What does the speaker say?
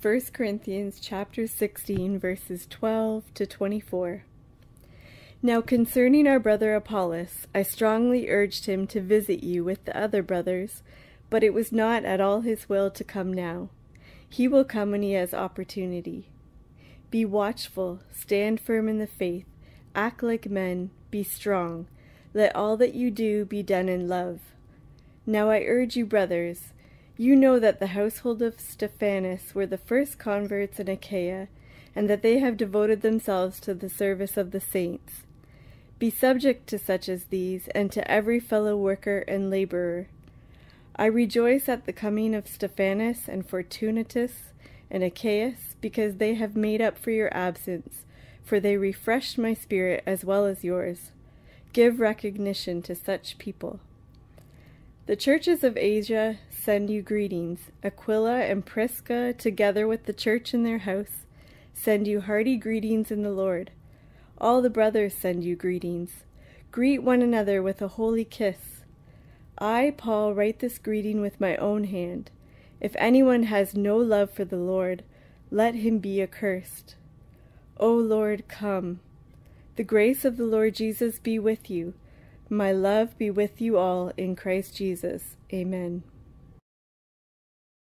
1 Corinthians chapter 16 verses 12 to 24. Now concerning our brother Apollos, I strongly urged him to visit you with the other brothers, but it was not at all his will to come now. He will come when he has opportunity. Be watchful, stand firm in the faith, act like men, be strong. Let all that you do be done in love. Now I urge you, brothers, you know that the household of Stephanus were the first converts in Achaia, and that they have devoted themselves to the service of the saints. Be subject to such as these, and to every fellow worker and laborer. I rejoice at the coming of Stephanus and Fortunatus and Achaeus, because they have made up for your absence, for they refreshed my spirit as well as yours. Give recognition to such people. The churches of Asia send you greetings. Aquila and Prisca, together with the church in their house, send you hearty greetings in the Lord. All the brothers send you greetings. Greet one another with a holy kiss. I, Paul, write this greeting with my own hand. If anyone has no love for the Lord, let him be accursed. O Lord, come. The grace of the Lord Jesus be with you. My love be with you all in Christ Jesus. Amen.